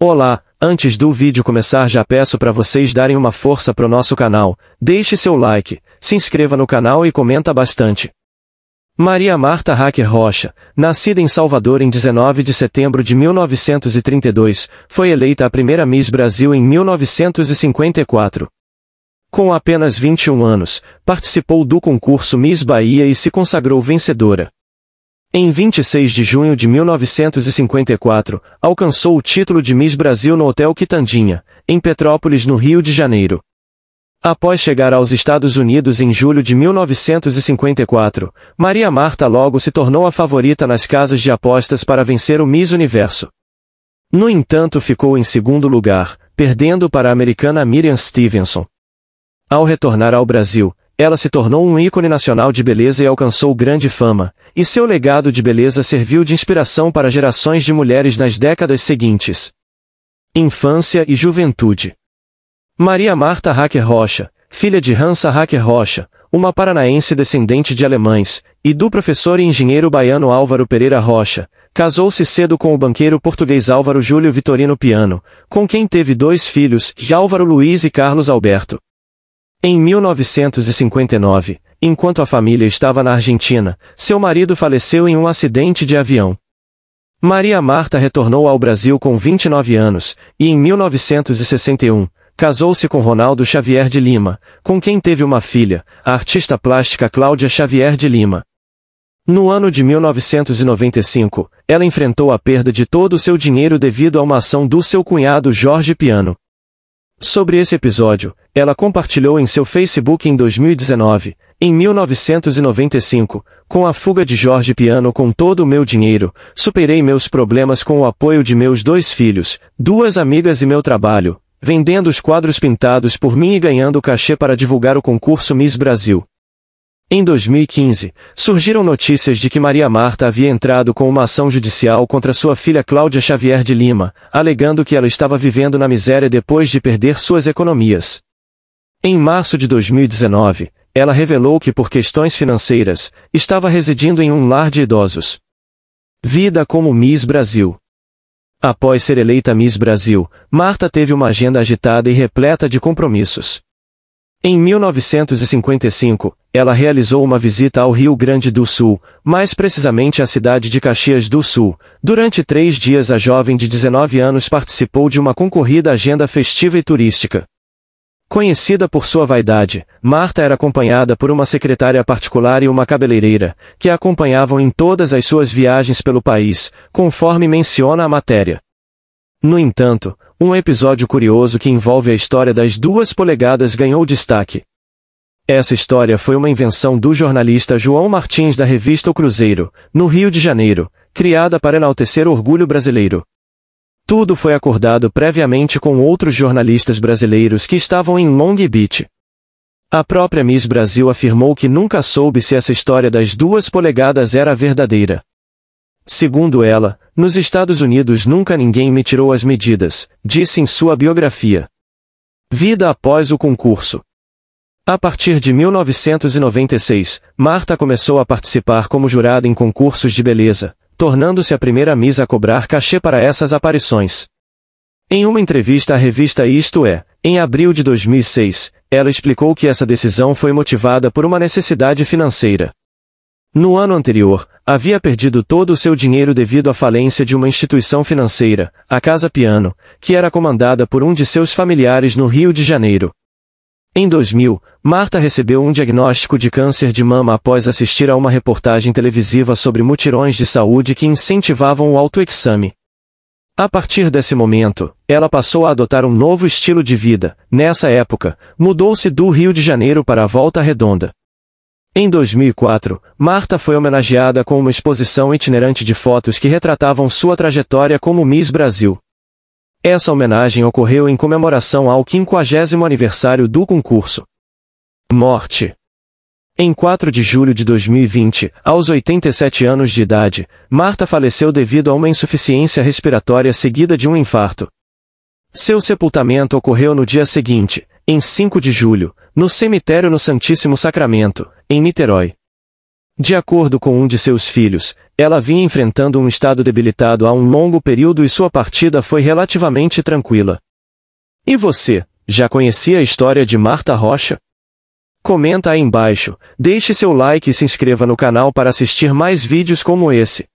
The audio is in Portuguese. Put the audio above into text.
Olá, antes do vídeo começar já peço para vocês darem uma força pro nosso canal, deixe seu like, se inscreva no canal e comenta bastante. Maria Marta Hacker Rocha, nascida em Salvador em 19 de setembro de 1932, foi eleita a primeira Miss Brasil em 1954. Com apenas 21 anos, participou do concurso Miss Bahia e se consagrou vencedora. Em 26 de junho de 1954, alcançou o título de Miss Brasil no Hotel Quitandinha, em Petrópolis, no Rio de Janeiro. Após chegar aos Estados Unidos em julho de 1954, Maria Marta logo se tornou a favorita nas casas de apostas para vencer o Miss Universo. No entanto, ficou em segundo lugar, perdendo para a americana Miriam Stevenson. Ao retornar ao Brasil, ela se tornou um ícone nacional de beleza e alcançou grande fama, e seu legado de beleza serviu de inspiração para gerações de mulheres nas décadas seguintes. Infância e Juventude Maria Marta Hacker Rocha, filha de Hansa Hacker Rocha, uma paranaense descendente de alemães, e do professor e engenheiro baiano Álvaro Pereira Rocha, casou-se cedo com o banqueiro português Álvaro Júlio Vitorino Piano, com quem teve dois filhos, Álvaro Luiz e Carlos Alberto. Em 1959, enquanto a família estava na Argentina, seu marido faleceu em um acidente de avião. Maria Marta retornou ao Brasil com 29 anos, e em 1961, casou-se com Ronaldo Xavier de Lima, com quem teve uma filha, a artista plástica Cláudia Xavier de Lima. No ano de 1995, ela enfrentou a perda de todo o seu dinheiro devido a uma ação do seu cunhado Jorge Piano. Sobre esse episódio, ela compartilhou em seu Facebook em 2019, em 1995, com a fuga de Jorge Piano com todo o meu dinheiro, superei meus problemas com o apoio de meus dois filhos, duas amigas e meu trabalho, vendendo os quadros pintados por mim e ganhando cachê para divulgar o concurso Miss Brasil. Em 2015, surgiram notícias de que Maria Marta havia entrado com uma ação judicial contra sua filha Cláudia Xavier de Lima, alegando que ela estava vivendo na miséria depois de perder suas economias. Em março de 2019, ela revelou que por questões financeiras, estava residindo em um lar de idosos. Vida como Miss Brasil. Após ser eleita Miss Brasil, Marta teve uma agenda agitada e repleta de compromissos. Em 1955, ela realizou uma visita ao Rio Grande do Sul, mais precisamente à cidade de Caxias do Sul. Durante três dias a jovem de 19 anos participou de uma concorrida agenda festiva e turística. Conhecida por sua vaidade, Marta era acompanhada por uma secretária particular e uma cabeleireira, que a acompanhavam em todas as suas viagens pelo país, conforme menciona a matéria. No entanto, um episódio curioso que envolve a história das duas polegadas ganhou destaque. Essa história foi uma invenção do jornalista João Martins da revista O Cruzeiro, no Rio de Janeiro, criada para enaltecer o orgulho brasileiro. Tudo foi acordado previamente com outros jornalistas brasileiros que estavam em Long Beach. A própria Miss Brasil afirmou que nunca soube se essa história das duas polegadas era verdadeira. Segundo ela, nos Estados Unidos nunca ninguém me tirou as medidas, disse em sua biografia. Vida após o concurso. A partir de 1996, Marta começou a participar como jurada em concursos de beleza, tornando-se a primeira Miss a cobrar cachê para essas aparições. Em uma entrevista à revista Isto É, em abril de 2006, ela explicou que essa decisão foi motivada por uma necessidade financeira. No ano anterior, Havia perdido todo o seu dinheiro devido à falência de uma instituição financeira, a Casa Piano, que era comandada por um de seus familiares no Rio de Janeiro. Em 2000, Marta recebeu um diagnóstico de câncer de mama após assistir a uma reportagem televisiva sobre mutirões de saúde que incentivavam o autoexame. A partir desse momento, ela passou a adotar um novo estilo de vida. Nessa época, mudou-se do Rio de Janeiro para a Volta Redonda. Em 2004, Marta foi homenageada com uma exposição itinerante de fotos que retratavam sua trajetória como Miss Brasil. Essa homenagem ocorreu em comemoração ao 50 aniversário do concurso. Morte Em 4 de julho de 2020, aos 87 anos de idade, Marta faleceu devido a uma insuficiência respiratória seguida de um infarto. Seu sepultamento ocorreu no dia seguinte, em 5 de julho, no cemitério no Santíssimo Sacramento, em Niterói. De acordo com um de seus filhos, ela vinha enfrentando um estado debilitado há um longo período e sua partida foi relativamente tranquila. E você, já conhecia a história de Marta Rocha? Comenta aí embaixo, deixe seu like e se inscreva no canal para assistir mais vídeos como esse.